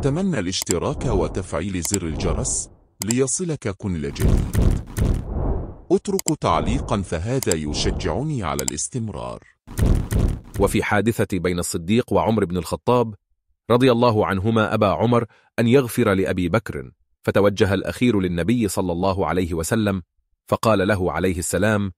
أتمنى الاشتراك وتفعيل زر الجرس ليصلك كل جديد اترك تعليقا فهذا يشجعني على الاستمرار وفي حادثة بين الصديق وعمر بن الخطاب رضي الله عنهما أبا عمر أن يغفر لأبي بكر فتوجه الأخير للنبي صلى الله عليه وسلم فقال له عليه السلام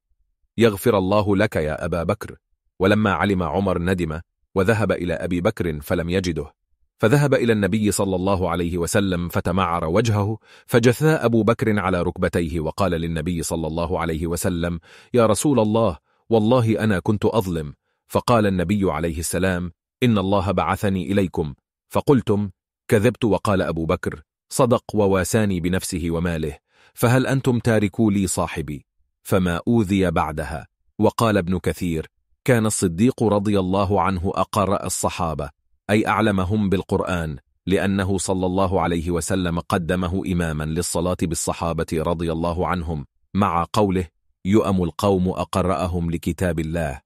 يغفر الله لك يا أبا بكر ولما علم عمر ندم وذهب إلى أبي بكر فلم يجده فذهب إلى النبي صلى الله عليه وسلم فتمعر وجهه فجثى أبو بكر على ركبتيه وقال للنبي صلى الله عليه وسلم يا رسول الله والله أنا كنت أظلم فقال النبي عليه السلام إن الله بعثني إليكم فقلتم كذبت وقال أبو بكر صدق وواساني بنفسه وماله فهل أنتم تاركوا لي صاحبي فما أوذي بعدها وقال ابن كثير كان الصديق رضي الله عنه أقرأ الصحابة أي أعلمهم بالقرآن لأنه صلى الله عليه وسلم قدمه إماما للصلاة بالصحابة رضي الله عنهم مع قوله يؤم القوم أقرأهم لكتاب الله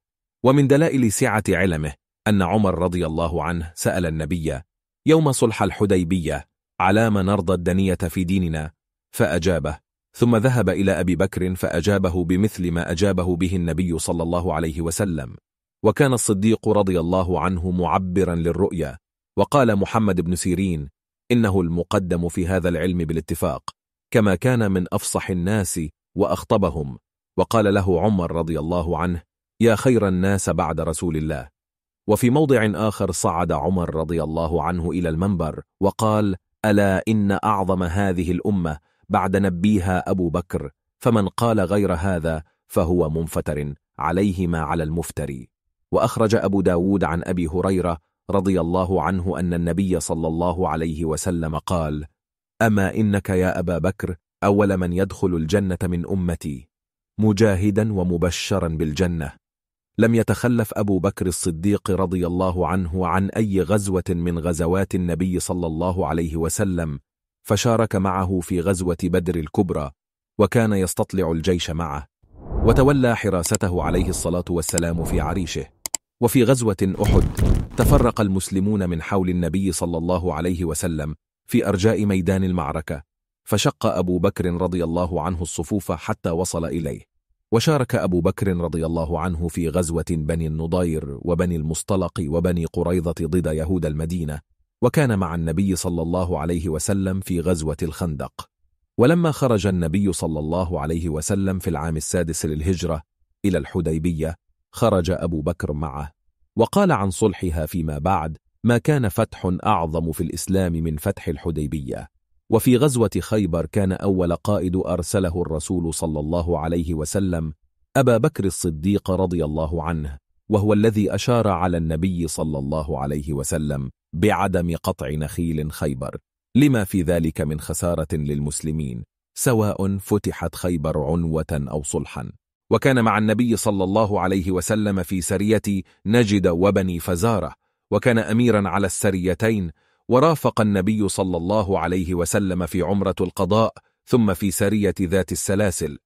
ومن دلائل سعة علمه أن عمر رضي الله عنه سأل النبي يوم صلح الحديبية على ما نرضى الدنية في ديننا فأجابه ثم ذهب إلى أبي بكر فأجابه بمثل ما أجابه به النبي صلى الله عليه وسلم وكان الصديق رضي الله عنه معبرا للرؤيا وقال محمد بن سيرين إنه المقدم في هذا العلم بالاتفاق كما كان من أفصح الناس وأخطبهم وقال له عمر رضي الله عنه يا خير الناس بعد رسول الله وفي موضع آخر صعد عمر رضي الله عنه إلى المنبر وقال ألا إن أعظم هذه الأمة بعد نبيها أبو بكر فمن قال غير هذا فهو منفتر عليه ما على المفتري وأخرج أبو داود عن أبي هريرة رضي الله عنه أن النبي صلى الله عليه وسلم قال أما إنك يا أبا بكر أول من يدخل الجنة من أمتي مجاهدا ومبشرا بالجنة لم يتخلف أبو بكر الصديق رضي الله عنه عن أي غزوة من غزوات النبي صلى الله عليه وسلم فشارك معه في غزوة بدر الكبرى وكان يستطلع الجيش معه وتولى حراسته عليه الصلاة والسلام في عريشه وفي غزوة أحد تفرق المسلمون من حول النبي صلى الله عليه وسلم في أرجاء ميدان المعركة فشق أبو بكر رضي الله عنه الصفوف حتى وصل إليه وشارك أبو بكر رضي الله عنه في غزوة بني النضير وبني المصطلق وبني قريضة ضد يهود المدينة وكان مع النبي صلى الله عليه وسلم في غزوة الخندق ولما خرج النبي صلى الله عليه وسلم في العام السادس للهجرة إلى الحديبية خرج أبو بكر معه وقال عن صلحها فيما بعد ما كان فتح أعظم في الإسلام من فتح الحديبية وفي غزوة خيبر كان أول قائد أرسله الرسول صلى الله عليه وسلم أبا بكر الصديق رضي الله عنه وهو الذي أشار على النبي صلى الله عليه وسلم بعدم قطع نخيل خيبر لما في ذلك من خسارة للمسلمين سواء فتحت خيبر عنوة أو صلحا وكان مع النبي صلى الله عليه وسلم في سرية نجد وبني فزارة وكان أميرا على السريتين ورافق النبي صلى الله عليه وسلم في عمرة القضاء ثم في سرية ذات السلاسل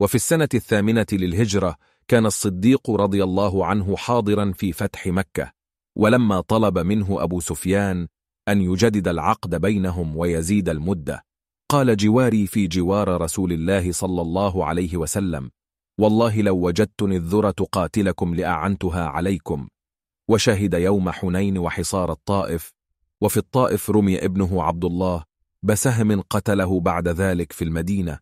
وفي السنة الثامنة للهجرة كان الصديق رضي الله عنه حاضرا في فتح مكة ولما طلب منه أبو سفيان أن يجدد العقد بينهم ويزيد المدة قال جواري في جوار رسول الله صلى الله عليه وسلم والله لو وجدتني الذرة قاتلكم لأعنتها عليكم وشهد يوم حنين وحصار الطائف وفي الطائف رمي ابنه عبد الله بسهم قتله بعد ذلك في المدينة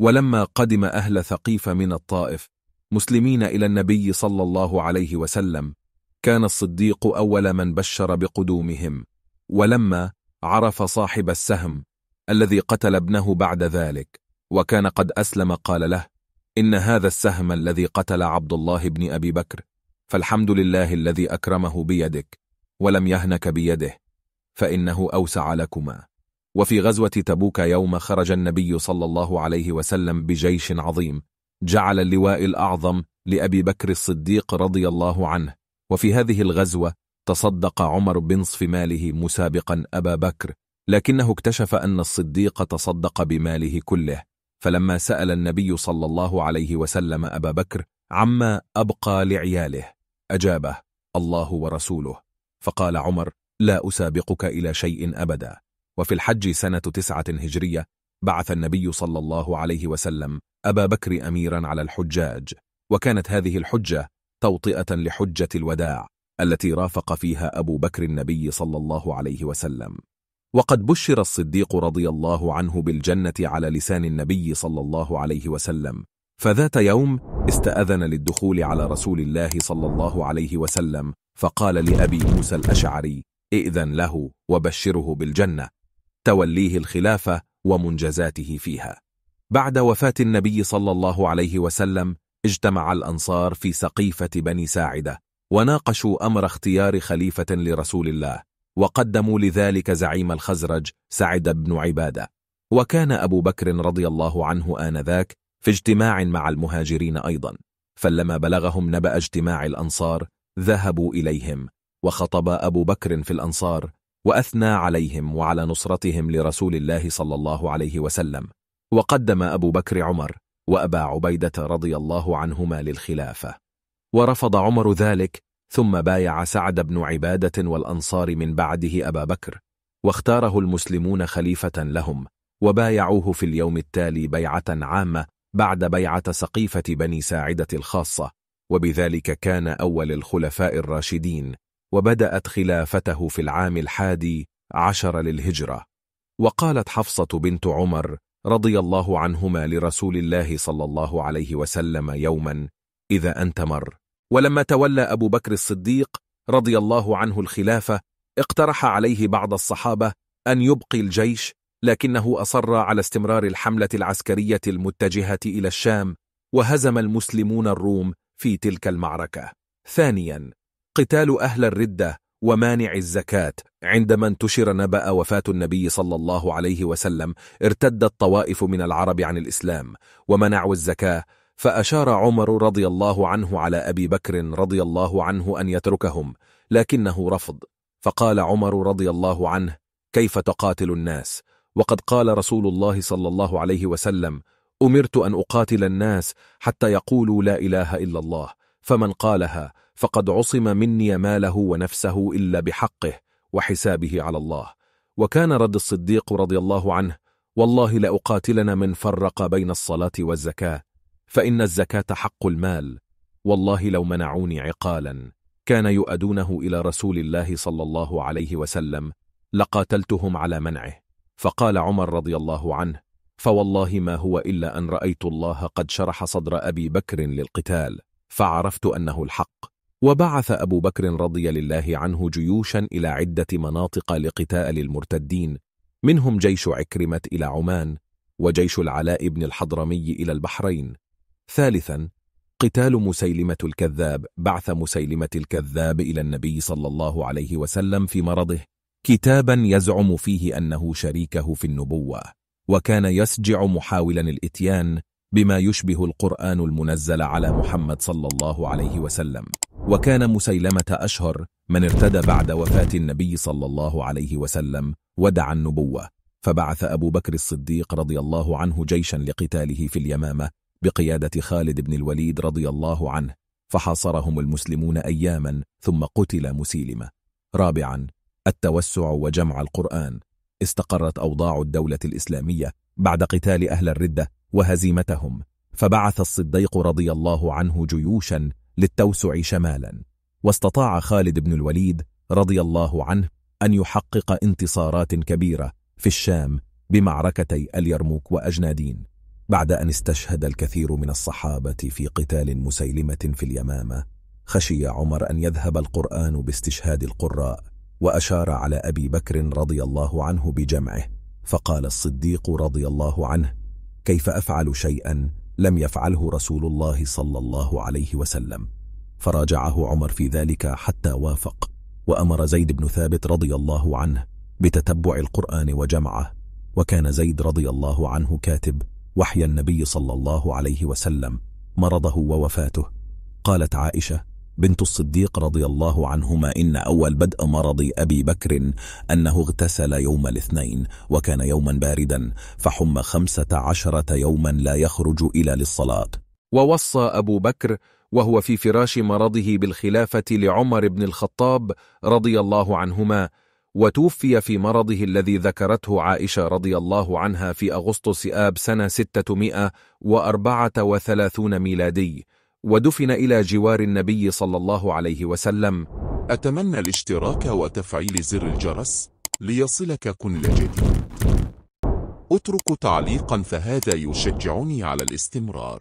ولما قدم أهل ثقيف من الطائف مسلمين إلى النبي صلى الله عليه وسلم كان الصديق أول من بشر بقدومهم ولما عرف صاحب السهم الذي قتل ابنه بعد ذلك وكان قد أسلم قال له إن هذا السهم الذي قتل عبد الله بن أبي بكر فالحمد لله الذي أكرمه بيدك ولم يهنك بيده فإنه أوسع لكما وفي غزوة تبوك يوم خرج النبي صلى الله عليه وسلم بجيش عظيم جعل اللواء الأعظم لأبي بكر الصديق رضي الله عنه وفي هذه الغزوة تصدق عمر بنصف ماله مسابقا أبا بكر لكنه اكتشف أن الصديق تصدق بماله كله فلما سأل النبي صلى الله عليه وسلم أبا بكر عما أبقى لعياله أجابه الله ورسوله فقال عمر لا أسابقك إلى شيء أبدا وفي الحج سنة تسعة هجرية بعث النبي صلى الله عليه وسلم أبا بكر أميرا على الحجاج وكانت هذه الحجة توطئة لحجة الوداع التي رافق فيها أبو بكر النبي صلى الله عليه وسلم وقد بشر الصديق رضي الله عنه بالجنة على لسان النبي صلى الله عليه وسلم فذات يوم استأذن للدخول على رسول الله صلى الله عليه وسلم فقال لأبي موسى الأشعري ائذن له وبشره بالجنة توليه الخلافة ومنجزاته فيها بعد وفاة النبي صلى الله عليه وسلم اجتمع الأنصار في سقيفة بني ساعدة وناقشوا أمر اختيار خليفة لرسول الله وقدموا لذلك زعيم الخزرج سعد بن عبادة وكان أبو بكر رضي الله عنه آنذاك في اجتماع مع المهاجرين أيضا فلما بلغهم نبأ اجتماع الأنصار ذهبوا إليهم وخطب أبو بكر في الأنصار وأثنى عليهم وعلى نصرتهم لرسول الله صلى الله عليه وسلم وقدم أبو بكر عمر وأبا عبيدة رضي الله عنهما للخلافة ورفض عمر ذلك ثم بايع سعد بن عبادة والأنصار من بعده أبا بكر واختاره المسلمون خليفة لهم وبايعوه في اليوم التالي بيعة عامة بعد بيعة سقيفة بني ساعدة الخاصة وبذلك كان أول الخلفاء الراشدين وبدأت خلافته في العام الحادي عشر للهجرة وقالت حفصة بنت عمر رضي الله عنهما لرسول الله صلى الله عليه وسلم يوما إذا أنت مر ولما تولى أبو بكر الصديق رضي الله عنه الخلافة اقترح عليه بعض الصحابة أن يبقي الجيش لكنه أصر على استمرار الحملة العسكرية المتجهة إلى الشام وهزم المسلمون الروم في تلك المعركة ثانيا قتال أهل الردة ومانع الزكاة عندما انتشر نبأ وفاة النبي صلى الله عليه وسلم ارتدت طوائف من العرب عن الإسلام ومنعوا الزكاة فأشار عمر رضي الله عنه على أبي بكر رضي الله عنه أن يتركهم لكنه رفض فقال عمر رضي الله عنه كيف تقاتل الناس وقد قال رسول الله صلى الله عليه وسلم أمرت أن أقاتل الناس حتى يقولوا لا إله إلا الله فمن قالها فقد عصم مني ماله ونفسه إلا بحقه وحسابه على الله وكان رد الصديق رضي الله عنه والله لأقاتلن من فرق بين الصلاة والزكاة فإن الزكاة حق المال والله لو منعوني عقالا كان يؤدونه إلى رسول الله صلى الله عليه وسلم لقاتلتهم على منعه فقال عمر رضي الله عنه فوالله ما هو إلا أن رأيت الله قد شرح صدر أبي بكر للقتال فعرفت أنه الحق وبعث أبو بكر رضي الله عنه جيوشا إلى عدة مناطق لقتال المرتدين منهم جيش عكرمة إلى عمان وجيش العلاء بن الحضرمي إلى البحرين ثالثا قتال مسيلمة الكذاب بعث مسيلمة الكذاب إلى النبي صلى الله عليه وسلم في مرضه كتابا يزعم فيه أنه شريكه في النبوة وكان يسجع محاولا الاتيان بما يشبه القرآن المنزل على محمد صلى الله عليه وسلم وكان مسيلمة أشهر من ارتدى بعد وفاة النبي صلى الله عليه وسلم ودعا النبوة فبعث أبو بكر الصديق رضي الله عنه جيشا لقتاله في اليمامة بقيادة خالد بن الوليد رضي الله عنه فحاصرهم المسلمون أياما ثم قتل مسيلمة رابعا التوسع وجمع القرآن استقرت أوضاع الدولة الإسلامية بعد قتال أهل الردة وهزيمتهم فبعث الصديق رضي الله عنه جيوشا للتوسع شمالا واستطاع خالد بن الوليد رضي الله عنه أن يحقق انتصارات كبيرة في الشام بمعركتي اليرموك وأجنادين بعد أن استشهد الكثير من الصحابة في قتال مسيلمة في اليمامة خشي عمر أن يذهب القرآن باستشهاد القراء وأشار على أبي بكر رضي الله عنه بجمعه فقال الصديق رضي الله عنه كيف أفعل شيئا لم يفعله رسول الله صلى الله عليه وسلم فراجعه عمر في ذلك حتى وافق وأمر زيد بن ثابت رضي الله عنه بتتبع القرآن وجمعه وكان زيد رضي الله عنه كاتب وحي النبي صلى الله عليه وسلم مرضه ووفاته قالت عائشة بنت الصديق رضي الله عنهما إن أول بدء مرض أبي بكر أنه اغتسل يوم الاثنين وكان يوما باردا فحم خمسة عشرة يوما لا يخرج إلى للصلاة ووصى أبو بكر وهو في فراش مرضه بالخلافة لعمر بن الخطاب رضي الله عنهما وتوفي في مرضه الذي ذكرته عائشة رضي الله عنها في أغسطس آب سنة 634 ميلادي ودفن إلى جوار النبي صلى الله عليه وسلم أتمنى الاشتراك وتفعيل زر الجرس ليصلك كل جديد اترك تعليقا فهذا يشجعني على الاستمرار